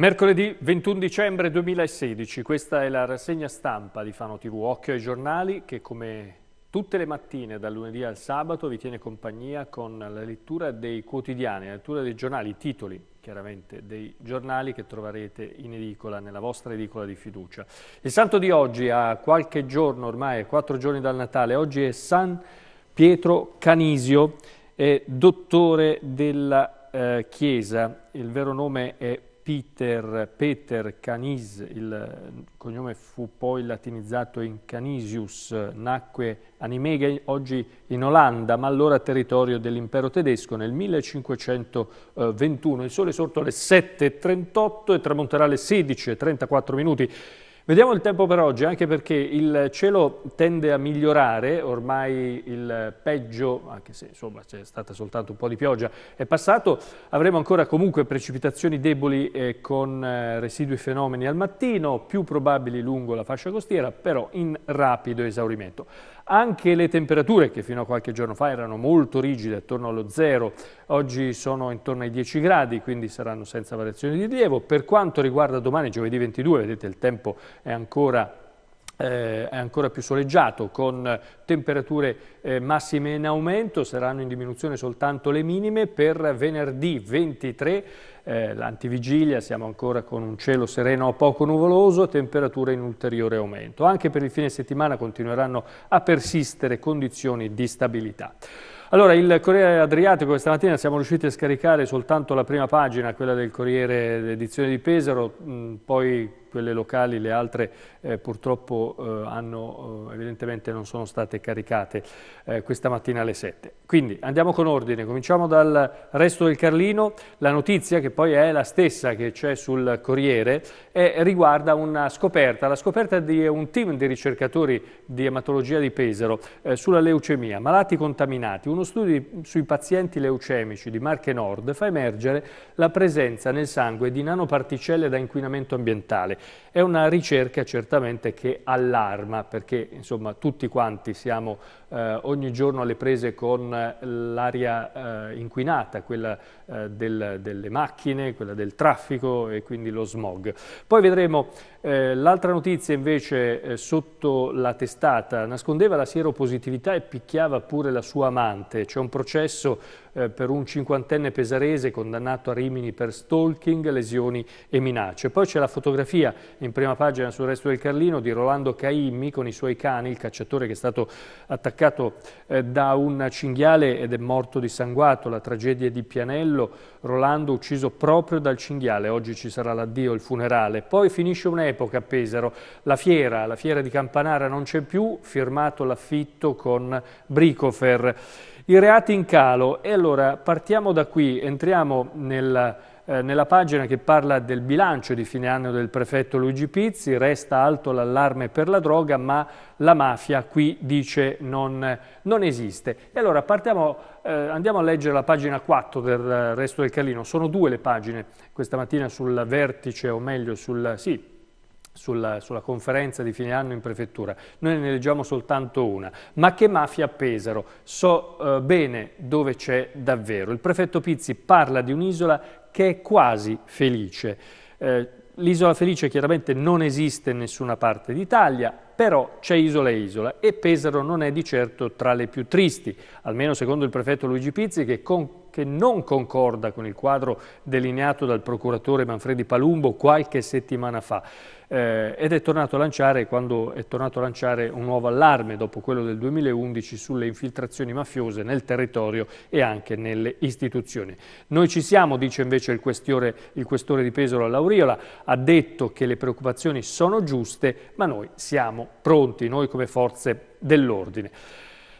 Mercoledì 21 dicembre 2016, questa è la rassegna stampa di Fano TV, Occhio ai giornali che come tutte le mattine dal lunedì al sabato vi tiene compagnia con la lettura dei quotidiani, la lettura dei giornali, i titoli chiaramente dei giornali che troverete in edicola, nella vostra edicola di fiducia. Il santo di oggi a qualche giorno ormai, quattro giorni dal Natale, oggi è San Pietro Canisio, è dottore della eh, Chiesa, il vero nome è Peter, Peter Canis, il cognome fu poi latinizzato in Canisius, nacque a Nimega, oggi in Olanda, ma allora territorio dell'impero tedesco, nel 1521. Il sole è sorto alle 7.38 e tramonterà alle 16.34 minuti. Vediamo il tempo per oggi, anche perché il cielo tende a migliorare, ormai il peggio, anche se insomma c'è stata soltanto un po' di pioggia, è passato, avremo ancora comunque precipitazioni deboli eh, con eh, residui fenomeni al mattino, più probabili lungo la fascia costiera, però in rapido esaurimento. Anche le temperature, che fino a qualche giorno fa erano molto rigide, attorno allo zero, oggi sono intorno ai 10 gradi, quindi saranno senza variazioni di rilievo. Per quanto riguarda domani, giovedì 22, vedete il tempo è ancora eh, è ancora più soleggiato, con temperature eh, massime in aumento, saranno in diminuzione soltanto le minime per venerdì 23 eh, l'antivigilia, siamo ancora con un cielo sereno o poco nuvoloso e temperature in ulteriore aumento. Anche per il fine settimana continueranno a persistere condizioni di stabilità. Allora, il Corriere Adriatico questa mattina siamo riusciti a scaricare soltanto la prima pagina, quella del Corriere d'edizione di Pesaro, mm, poi quelle locali, le altre eh, purtroppo eh, hanno, eh, evidentemente non sono state caricate eh, questa mattina alle 7. Quindi andiamo con ordine, cominciamo dal resto del Carlino, la notizia che poi è la stessa che c'è sul Corriere e riguarda una scoperta, la scoperta di un team di ricercatori di ematologia di Pesaro eh, sulla leucemia, malati contaminati, uno studio sui pazienti leucemici di Marche Nord fa emergere la presenza nel sangue di nanoparticelle da inquinamento ambientale. È una ricerca certamente che allarma perché insomma, tutti quanti siamo eh, ogni giorno alle prese con eh, l'aria eh, inquinata, quella eh, del, delle macchine, quella del traffico e quindi lo smog. Poi vedremo eh, l'altra notizia invece eh, sotto la testata nascondeva la sieropositività e picchiava pure la sua amante. C'è un processo eh, per un cinquantenne pesarese condannato a Rimini per stalking, lesioni e minacce. Poi c'è la fotografia in prima pagina sul resto del Carlino di Rolando Caimmi con i suoi cani, il cacciatore che è stato attaccato eh, da un cinghiale ed è morto dissanguato, la tragedia di Pianello, Rolando ucciso proprio dal cinghiale, oggi ci sarà l'addio, il funerale. Poi finisce un'epoca a Pesaro, la fiera, la fiera di Campanara non c'è più, firmato l'affitto con Bricofer. I reati in calo, e allora partiamo da qui, entriamo nel, eh, nella pagina che parla del bilancio di fine anno del prefetto Luigi Pizzi, resta alto l'allarme per la droga, ma la mafia qui dice non, non esiste. E allora partiamo, eh, andiamo a leggere la pagina 4 del eh, resto del Carlino, sono due le pagine questa mattina sul vertice, o meglio sul... Sì, sulla, sulla, conferenza di fine anno in prefettura, noi ne leggiamo soltanto una, ma che mafia Pesaro, so eh, bene dove c'è davvero. Il prefetto Pizzi parla di un'isola che è quasi felice. Eh, L'isola felice chiaramente non esiste in nessuna parte d'Italia, però c'è isola e isola e Pesaro non è di certo tra le più tristi, almeno secondo il prefetto Luigi Pizzi che con che non concorda con il quadro delineato dal procuratore Manfredi Palumbo qualche settimana fa. Eh, ed è tornato a lanciare, quando è tornato a lanciare un nuovo allarme dopo quello del 2011 sulle infiltrazioni mafiose nel territorio e anche nelle istituzioni. Noi ci siamo, dice invece il questore, il questore di Pesaro Lauriola, ha detto che le preoccupazioni sono giuste, ma noi siamo pronti, noi come forze dell'ordine.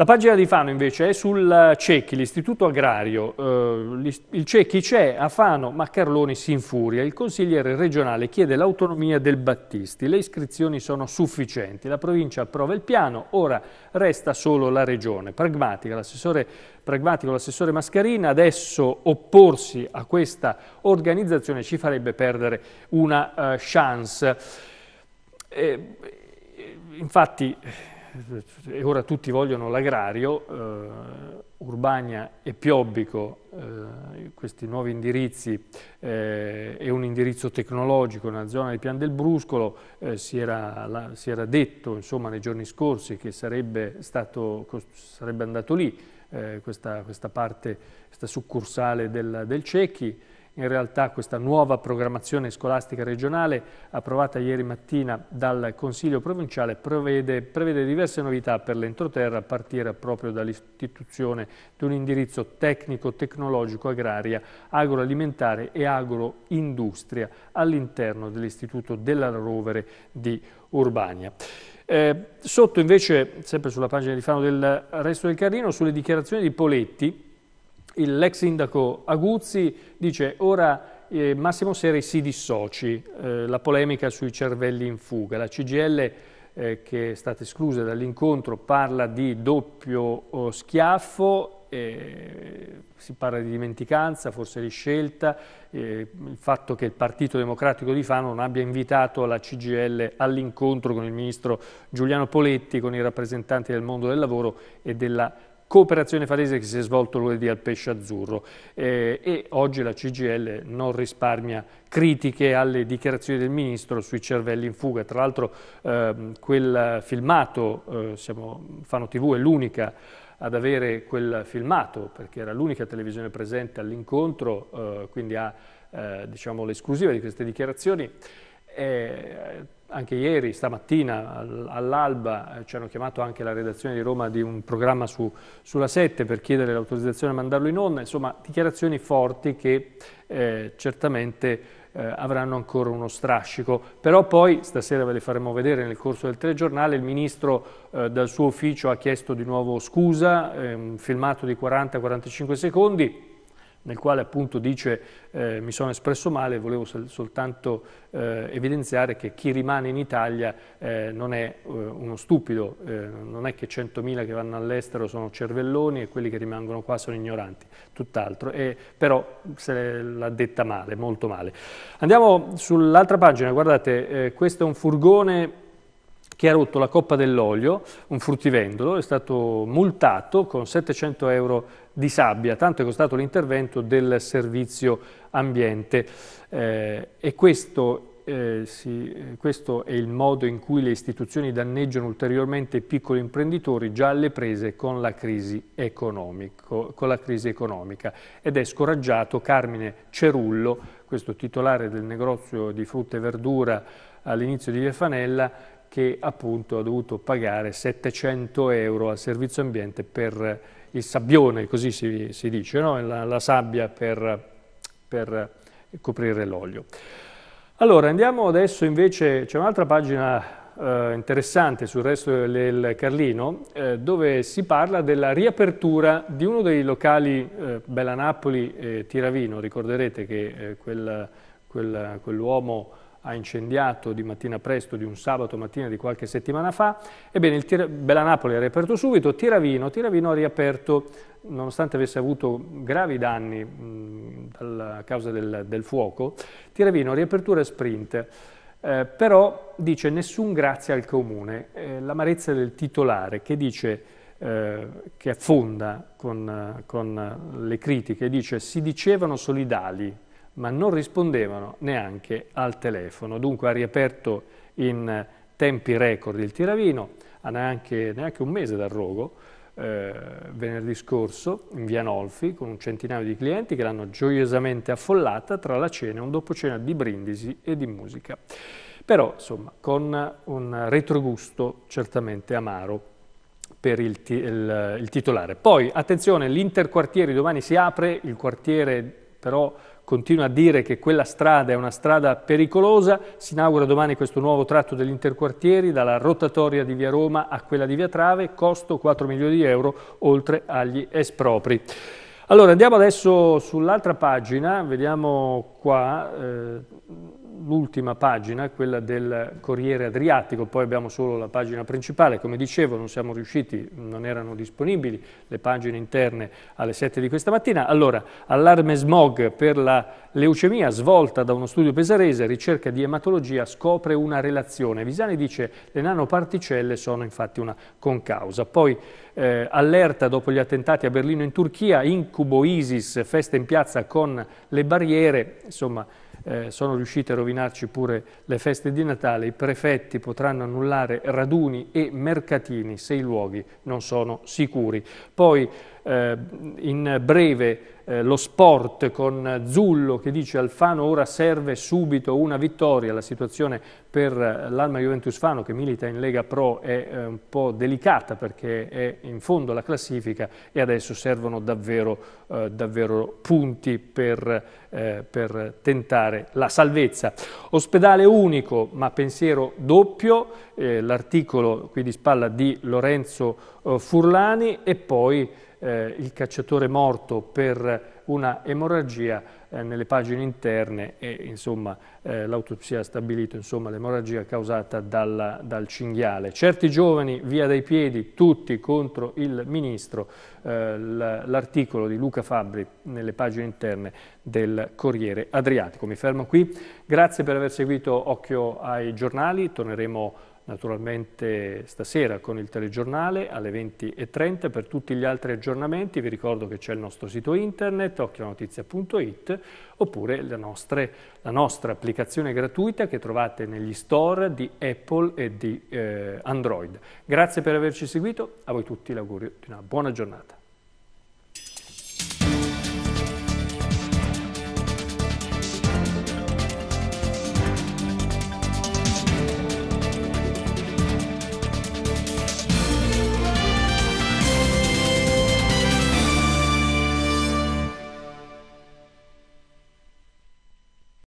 La pagina di Fano invece è sul eh, Cecchi, l'istituto agrario. Eh, il Cecchi c'è a Fano, ma Carloni si infuria. Il consigliere regionale chiede l'autonomia del Battisti. Le iscrizioni sono sufficienti. La provincia approva il piano, ora resta solo la regione. Pragmatica, l'assessore pragmatico l'assessore Mascarina, adesso opporsi a questa organizzazione ci farebbe perdere una uh, chance. Eh, infatti e ora tutti vogliono l'agrario, eh, Urbagna e Piobbico, eh, questi nuovi indirizzi eh, e un indirizzo tecnologico nella zona di Pian del Bruscolo, eh, si era, la, si, era, detto insomma, nei giorni scorsi che sarebbe, stato, sarebbe andato lì eh, questa, questa, parte, questa succursale del, del Cecchi, in realtà questa nuova programmazione scolastica regionale, approvata ieri mattina dal Consiglio provinciale, prevede, prevede diverse novità per l'entroterra a partire proprio dall'istituzione di un indirizzo tecnico-tecnologico agraria, agroalimentare e agroindustria all'interno dell'Istituto della Rovere di Urbania. Eh, sotto invece, sempre sulla pagina di Fano del Resto del Carrino, sulle dichiarazioni di Poletti, l'ex sindaco Aguzzi dice ora eh, Massimo Seri si dissoci, eh, la polemica sui cervelli in fuga. La CGL eh, che è stata esclusa dall'incontro parla di doppio oh, schiaffo, si parla di dimenticanza, forse di riscelta, il fatto che il Partito Democratico di Fano non abbia invitato la CGL all'incontro con il ministro Giuliano Poletti, con i rappresentanti del mondo del lavoro e della cooperazione falese che si è svolto lunedì al Pesce Azzurro eh, e oggi la CGL non risparmia critiche alle dichiarazioni del Ministro sui cervelli in fuga. Tra l'altro eh, quel filmato, eh, siamo, Fano TV è l'unica ad avere quel filmato perché era l'unica televisione presente all'incontro, eh, quindi ha eh, diciamo, l'esclusiva di queste dichiarazioni eh, anche ieri, stamattina all'alba, eh, ci hanno chiamato anche la redazione di Roma di un programma su, sulla 7 per chiedere l'autorizzazione a mandarlo in onda, insomma dichiarazioni forti che eh, certamente eh, avranno ancora uno strascico. Però poi, stasera ve le faremo vedere nel corso del telegiornale, il Ministro eh, dal suo ufficio ha chiesto di nuovo scusa, un ehm, filmato di 40-45 secondi, nel quale appunto dice eh, mi sono espresso male, volevo soltanto eh, evidenziare che chi rimane in Italia eh, non è eh, uno stupido, eh, non è che 100.000 che vanno all'estero sono cervelloni e quelli che rimangono qua sono ignoranti, tutt'altro, però se l'ha detta male, molto male. Andiamo sull'altra pagina, guardate, eh, questo è un furgone che ha rotto la coppa dell'olio, un fruttivendolo, è stato multato con 700 euro di sabbia, tanto è costato l'intervento del servizio ambiente. Eh, e questo eh, sì, questo è il modo in cui le istituzioni danneggiano ulteriormente i piccoli imprenditori già alle prese con la crisi, con la crisi economica. Ed è scoraggiato Carmine Cerullo, questo titolare del negozio di frutta e verdura all'inizio di Via Fanella, che appunto ha dovuto pagare 700 euro al servizio ambiente per il sabbione, così si, si dice, no? la, la, sabbia per, per coprire l'olio. Allora andiamo adesso invece, c'è un'altra pagina eh, interessante sul resto del Carlino eh, dove si parla della riapertura di uno dei locali eh, Bella Napoli e Tiravino, ricorderete che eh, quell'uomo quel, quell ha incendiato di mattina presto, di un sabato mattina di qualche settimana fa. Ebbene, il Tira- Bella Napoli ha riaperto subito, Tiravino, Tiravino ha riaperto nonostante avesse avuto gravi danni mh, a causa del, del, fuoco, Tiravino riapertura sprint. Eh, però dice nessun grazie al comune, eh, l'amarezza del titolare che dice eh, che affonda con, con le critiche, dice si dicevano solidali, ma non rispondevano neanche al telefono. Dunque ha riaperto in tempi record il tiravino, ha neanche, neanche un mese dal rogo, eh, venerdì scorso in via Nolfi con un centinaio di clienti che l'hanno gioiosamente affollata tra la cena e un dopo cena di brindisi e di musica. Però insomma con un retrogusto certamente amaro per il, il, il titolare. Poi attenzione, l'interquartiere domani si apre, il quartiere però continua a dire che quella strada è una strada pericolosa, si inaugura domani questo nuovo tratto degli interquartieri dalla rotatoria di via Roma a quella di via Trave, costo 4 milioni di euro oltre agli espropri. Allora andiamo adesso sull'altra pagina, vediamo qua... Eh, l'ultima pagina, quella del Corriere Adriatico, poi abbiamo solo la pagina principale, come dicevo non siamo riusciti, non erano disponibili le pagine interne alle 7 di questa mattina. Allora, allarme smog per la leucemia svolta da uno studio pesarese, ricerca di ematologia scopre una relazione. Visani dice le nanoparticelle sono infatti una concausa. Poi eh, allerta dopo gli attentati a Berlino in Turchia, incubo ISIS, festa in piazza con le barriere, insomma eh, sono riuscite a rovinare immaginarci pure le feste di Natale, i prefetti potranno annullare raduni e mercatini se i luoghi non sono sicuri. Poi eh, in breve eh, lo sport con Zullo che dice Alfano ora serve subito una vittoria, la situazione per eh, l'Alma Juventus Fano che milita in Lega Pro è eh, un po' delicata perché è in fondo alla classifica e adesso servono davvero, eh, davvero punti per, eh, per tentare la salvezza. Ospedale unico ma pensiero doppio, l'articolo qui di spalla di Lorenzo Furlani e poi eh, il cacciatore morto per una emorragia eh, nelle pagine interne e eh, l'autopsia ha stabilito l'emorragia causata dalla, dal cinghiale. Certi giovani via dai piedi, tutti contro il ministro, eh, l'articolo di Luca Fabbri nelle pagine interne del Corriere Adriatico. Mi fermo qui, grazie per aver seguito Occhio ai giornali, torneremo a naturalmente stasera con il telegiornale alle 20.30. Per tutti gli altri aggiornamenti vi ricordo che c'è il nostro sito internet occhionotizia.it oppure la, nostre, la, nostra applicazione gratuita che trovate negli store di Apple e di eh, Android. Grazie per averci seguito, a voi tutti l'augurio di una buona giornata.